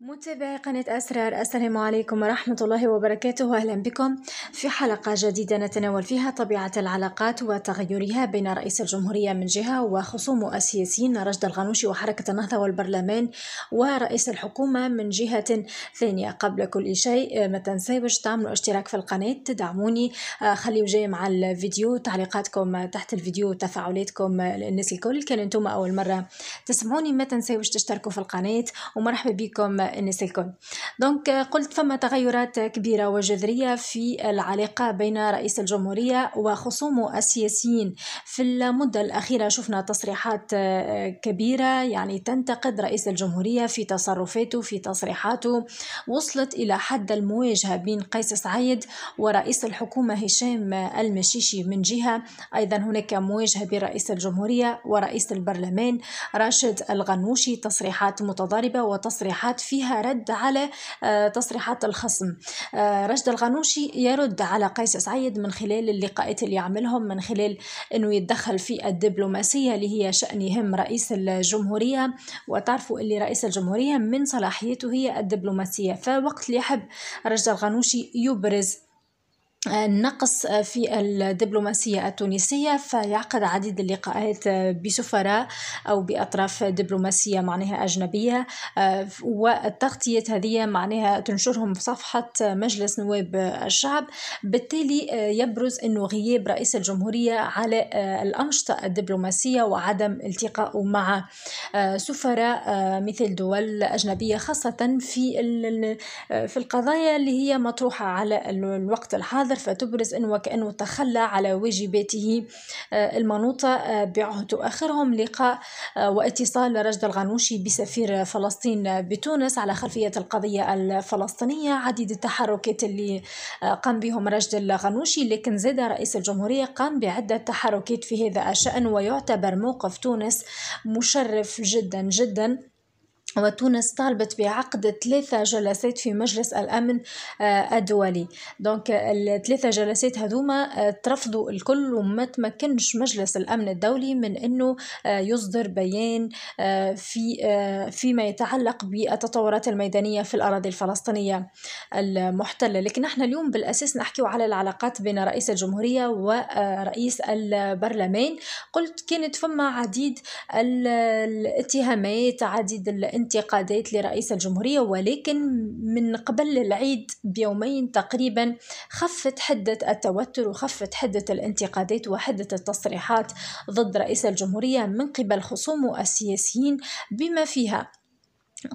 متابعي قناة أسرار السلام عليكم ورحمة الله وبركاته أهلا بكم في حلقة جديدة نتناول فيها طبيعة العلاقات وتغيرها بين رئيس الجمهورية من جهة وخصوم السياسيين رشد الغنوشي وحركة النهضة والبرلمان ورئيس الحكومة من جهة ثانية قبل كل شيء ما تنساوش تعملوا اشتراك في القناة تدعموني آه، خليوا جاي مع الفيديو تعليقاتكم تحت الفيديو تفاعلاتكم للناس الكل كان انتم أول مرة تسمعوني ما تنساوش تشتركوا في القناة ومرحبا بكم الناس الكل دونك قلت فما تغيرات كبيرة وجذرية في العلاقة بين رئيس الجمهورية وخصومه السياسيين في المدة الأخيرة شفنا تصريحات آه، كبيرة يعني تنتقد رئيس الجمهورية في تصرفاته في تصريحاته وصلت إلى حد المواجهة بين قيس سعيد ورئيس الحكومة هشام المشيشي من جهة أيضا هناك مواجهة بين رئيس الجمهورية ورئيس البرلمان راشد الغنوشي تصريحات متضاربة وتصريحات في فيها رد على آه، تصريحات الخصم آه، رشد الغنوشي يرد على قيس سعيد من خلال اللقاءات اللي يعملهم من خلال أنه يتدخل في الدبلوماسية اللي هي شأن يهم رئيس الجمهورية وتعرفوا اللي رئيس الجمهورية من صلاحيته هي الدبلوماسية فوقت اللي يحب رشد الغنوشي يبرز النقص في الدبلوماسية التونسية فيعقد عديد اللقاءات بسفراء أو بأطراف دبلوماسية معناها أجنبية آه، والتغطية هذه معناها تنشرهم في صفحة مجلس نواب الشعب بالتالي آه، يبرز أنه غياب رئيس الجمهورية على آه، الأنشطة الدبلوماسية وعدم التقائه مع سفراء مثل دول أجنبية خاصة في في القضايا اللي هي مطروحة على الوقت الحاضر الآخر فتبرز أنه وكأنه تخلى على واجباته آه، المنوطة آه، بعهد آخرهم لقاء آه، واتصال رجد الغنوشي بسفير فلسطين بتونس على خلفية القضية الفلسطينية عديد التحركات اللي قام بهم رجد الغنوشي لكن زاد رئيس الجمهورية قام بعدة تحركات في هذا الشأن ويعتبر موقف تونس مشرف جدا جدا وتونس طالبت بعقد ثلاثة جلسات في مجلس الأمن آه، الدولي دونك الثلاثة جلسات هذوما آه، ترفضوا الكل وما تمكنش مجلس الأمن الدولي من أنه آه، يصدر بيان في فيما يتعلق بالتطورات الميدانية في الأراضي الفلسطينية المحتلة لكن احنا اليوم بالأساس نحكي على العلاقات بين رئيس الجمهورية ورئيس البرلمان قلت كانت فما عديد الاتهامات عديد الانتقادات لرئيس الجمهورية ولكن من قبل العيد بيومين تقريبا خفت حدة التوتر وخفت حدة الانتقادات وحدة التصريحات ضد رئيس الجمهورية من قبل خصومه السياسيين بما فيها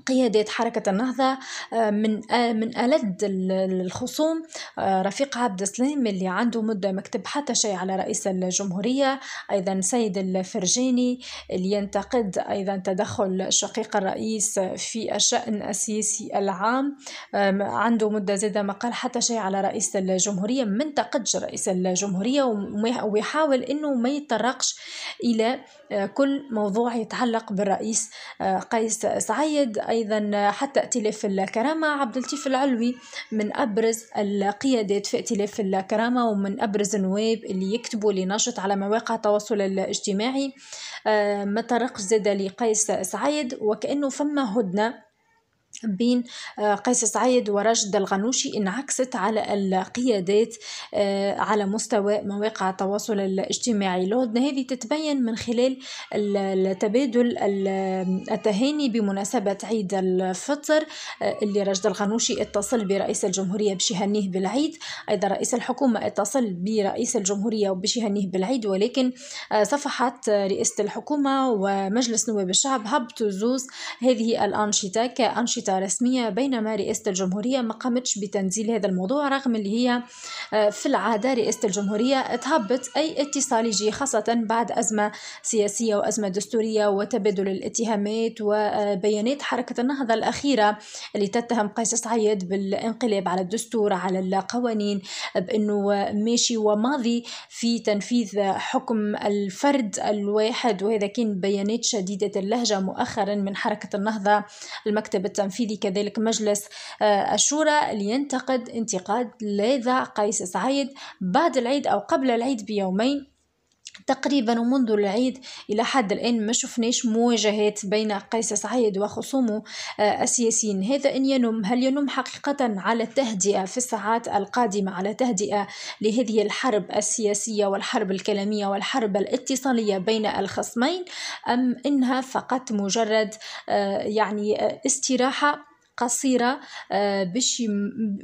قيادات حركة النهضة آه، من آه، من ألد الخصوم آه، رفيق عبد السلام اللي عنده مدة مكتب حتى شيء على رئيس الجمهورية أيضا سيد الفرجاني اللي ينتقد أيضا تدخل شقيق الرئيس في الشأن السياسي العام عنده مدة زادة مقال حتى شيء على رئيس الجمهورية من تقدش رئيس الجمهورية ويحاول أنه ما يتطرقش إلى كل موضوع يتعلق بالرئيس قيس سعيد أيضا حتى ائتلاف الكرامة عبد اللطيف العلوي من أبرز القيادات في ائتلاف الكرامة ومن أبرز النواب اللي يكتبوا لنشط على مواقع التواصل الاجتماعي آه، ما طرقش زاد لقيس سعيد وكأنه فما هدنة بين آه، قيس سعيد ورشد الغنوشي انعكست على القيادات آه، على مستوى مواقع التواصل الاجتماعي لودن هذه تتبين من خلال التبادل التهاني بمناسبة عيد الفطر آه، اللي راشد الغنوشي اتصل برئيس الجمهورية بشهنيه بالعيد أيضا رئيس الحكومة اتصل برئيس الجمهورية وبشهنيه بالعيد ولكن صفحات رئاسة الحكومة ومجلس نواب الشعب هبطوا زوز هذه الأنشطة كأنشطة رسمية بينما رئاسة الجمهورية ما قامتش بتنزيل هذا الموضوع رغم اللي هي آه، في العادة رئاسة الجمهورية تهبط أي اتصال يجي خاصة بعد أزمة سياسية وأزمة دستورية وتبادل الاتهامات وبيانات حركة النهضة الأخيرة اللي تتهم قيس سعيد بالانقلاب على الدستور على القوانين بأنه ماشي وماضي في تنفيذ حكم الفرد الواحد وهذا كان بيانات شديدة اللهجة مؤخرا من حركة النهضة المكتب التنفيذي التنفيذي كذلك مجلس آه، الشورى لينتقد انتقاد لذا قيس سعيد بعد العيد أو قبل العيد بيومين تقريبا ومنذ العيد إلى حد الآن ما شفناش مواجهات بين قيس سعيد وخصومه آه، السياسيين هذا إن ينم هل ينم حقيقة على التهدئة في الساعات القادمة على تهدئة لهذه الحرب السياسية والحرب الكلامية والحرب الاتصالية بين الخصمين أم إنها فقط مجرد آه، يعني آه، استراحة قصيرة آه، باش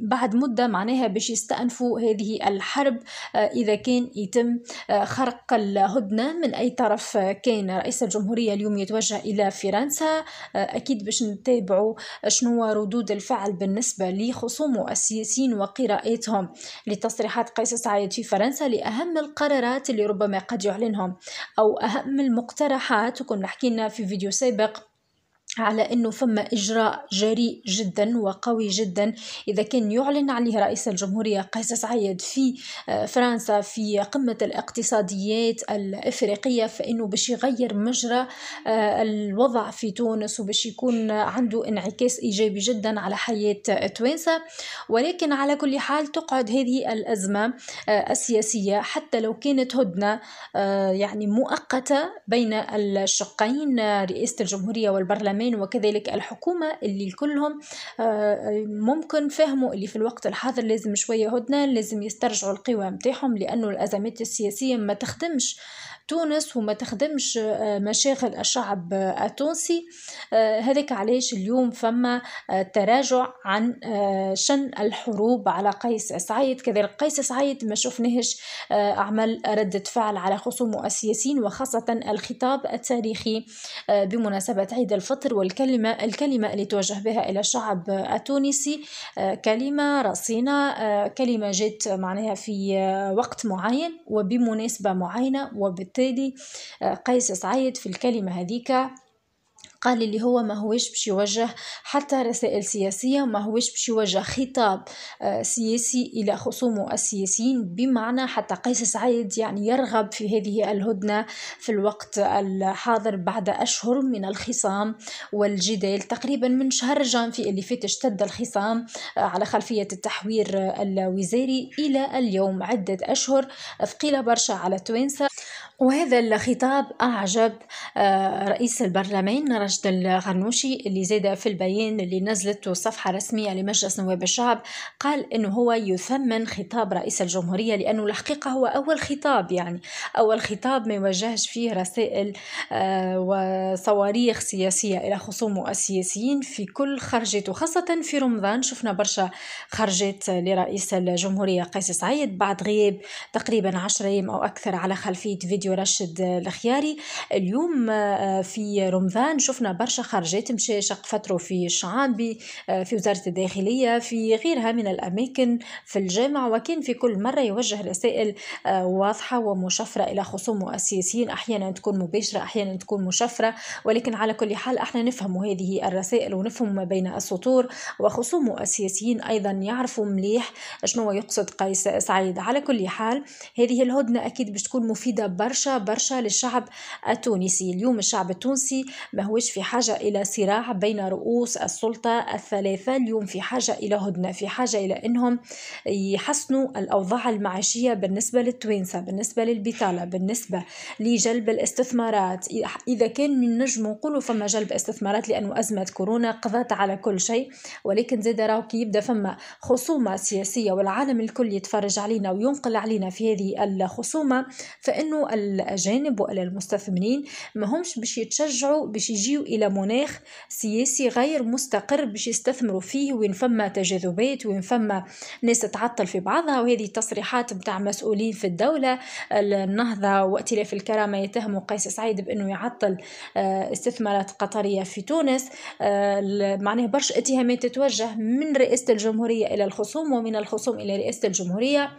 بعد مدة معناها باش يستأنفوا هذه الحرب آه، إذا كان يتم آه، خرق الهدنة من أي طرف كان رئيس الجمهورية اليوم يتوجه إلى فرنسا أكيد باش نتابعوا شنو ردود الفعل بالنسبة لخصومه السياسيين وقراءاتهم لتصريحات قيس سعيد في فرنسا لأهم القرارات اللي ربما قد يعلنهم أو أهم المقترحات وكنا حكينا في فيديو سابق على أنه فما إجراء جريء جدا وقوي جدا إذا كان يعلن عليه رئيس الجمهورية قيس سعيد في آه، فرنسا في قمة الاقتصاديات الإفريقية فإنه باش يغير مجرى آه، الوضع في تونس وباش يكون عنده انعكاس إيجابي جدا على حياة تونس ولكن على كل حال تقعد هذه الأزمة آه، السياسية حتى لو كانت هدنة يعني مؤقتة بين الشقين رئاسة الجمهورية والبرلمان المجتمعين وكذلك الحكومة اللي كلهم آه، آه، ممكن فهموا اللي في الوقت الحاضر لازم شوية هدنة لازم يسترجعوا القوى متاعهم لأنه الأزمات السياسية ما تخدمش تونس وما تخدمش آه، مشاغل الشعب التونسي هذاك علاش اليوم فما تراجع عن شن الحروب على قيس سعيد كذلك قيس سعيد ما شفناهش عمل ردة فعل على خصومه السياسيين وخاصة الخطاب التاريخي بمناسبة عيد الفطر الفكر والكلمة الكلمة اللي توجه بها إلى الشعب التونسي آه، كلمة رصينة آه، كلمة جت معناها في آه، وقت معين وبمناسبة معينة وبالتالي قيس سعيد في الكلمة هذيك قال اللي هو ما هوش باش يوجه حتى رسائل سياسية ما هوش باش يوجه خطاب آه، سياسي إلى خصومه السياسيين بمعنى حتى قيس سعيد يعني يرغب في هذه الهدنة في الوقت الحاضر بعد أشهر من الخصام والجدال تقريبا من شهر جانفي اللي فات اشتد الخصام آه، على خلفية التحوير الوزاري إلى اليوم عدة أشهر ثقيلة برشا على توينسا وهذا الخطاب أعجب آه، رئيس البرلمان رشد الغرنوشي اللي زاد في البيان اللي نزلته صفحة رسمية لمجلس نواب الشعب قال أنه هو يثمن خطاب رئيس الجمهورية لأنه الحقيقة هو أول خطاب يعني أول خطاب ما يوجهش فيه رسائل آه، وصواريخ سياسية إلى خصومه السياسيين في كل خرجات خاصة في رمضان شفنا برشا خرجات لرئيس الجمهورية قيس سعيد بعد غياب تقريبا عشر أيام أو أكثر على خلفية فيديو الاستوديو رشد الخياري اليوم آه، في رمضان شفنا برشا خرجات مشى شق فتره في الشعابي آه، في وزاره الداخليه في غيرها من الاماكن في الجامع وكان في كل مره يوجه رسائل آه، واضحه ومشفره الى خصومه السياسيين احيانا تكون مباشره احيانا تكون مشفره ولكن على كل حال احنا نفهم هذه الرسائل ونفهم ما بين السطور وخصومه السياسيين ايضا يعرفوا مليح شنو يقصد قيس سعيد على كل حال هذه الهدنه اكيد باش تكون مفيده برشا برشا برشا للشعب التونسي اليوم الشعب التونسي ما هوش في حاجة إلى صراع بين رؤوس السلطة الثلاثة اليوم في حاجة إلى هدنة في حاجة إلى أنهم يحسنوا الأوضاع المعيشية بالنسبة للتوينسة بالنسبة للبطالة بالنسبة لجلب الاستثمارات إذا كان نجم نقولوا فما جلب استثمارات لأنه أزمة كورونا قضت على كل شيء ولكن زيد راهو كي يبدا فما خصومة سياسية والعالم الكل يتفرج علينا وينقل علينا في هذه الخصومة فإنه الأجانب ولا المستثمرين ما همش باش يتشجعوا باش يجيو إلى مناخ سياسي غير مستقر باش يستثمروا فيه وين فما تجاذبات وين فما ناس تعطل في بعضها وهذه تصريحات متاع مسؤولين في الدولة النهضة وائتلاف الكرامة يتهموا قيس سعيد بأنه يعطل آه، استثمارات قطرية في تونس آه، معناه برشا اتهامات تتوجه من رئاسة الجمهورية إلى الخصوم ومن الخصوم إلى رئاسة الجمهورية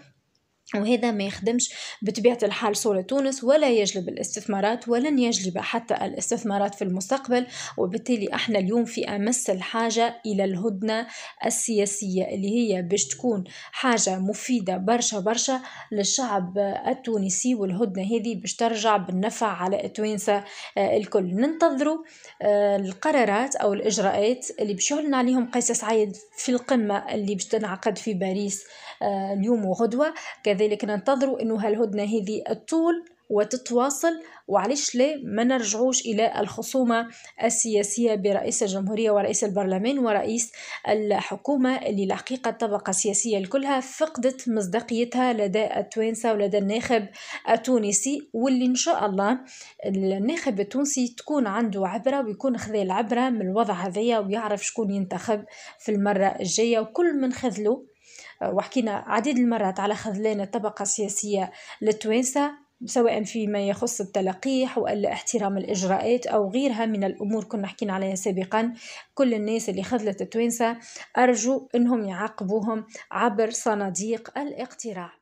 وهذا ما يخدمش بطبيعة الحال صورة تونس ولا يجلب الاستثمارات ولن يجلب حتى الاستثمارات في المستقبل وبالتالي احنا اليوم في أمس الحاجة إلى الهدنة السياسية اللي هي باش تكون حاجة مفيدة برشا برشا للشعب التونسي والهدنة هذه باش ترجع بالنفع على التوانسة آه، الكل ننتظروا آه، القرارات أو الإجراءات اللي باش يعلن عليهم قيس سعيد في القمة اللي باش تنعقد في باريس آه، اليوم وغدوة كذا كذلك ننتظر أنه هالهدنة هذه الطول وتتواصل وعلش لا ما نرجعوش إلى الخصومة السياسية برئيس الجمهورية ورئيس البرلمان ورئيس الحكومة اللي الحقيقة الطبقة السياسية الكلها فقدت مصداقيتها لدى التوانسة ولدى الناخب التونسي واللي إن شاء الله الناخب التونسي تكون عنده عبرة ويكون خذ العبرة من الوضع هذايا ويعرف شكون ينتخب في المرة الجاية وكل من خذله وحكينا عديد المرات على خذلان الطبقة السياسية للتوانسة سواء فيما يخص التلقيح والا احترام الاجراءات او غيرها من الامور كنا حكينا عليها سابقا كل الناس اللي خذلت التوانسه ارجو انهم يعاقبوهم عبر صناديق الاقتراع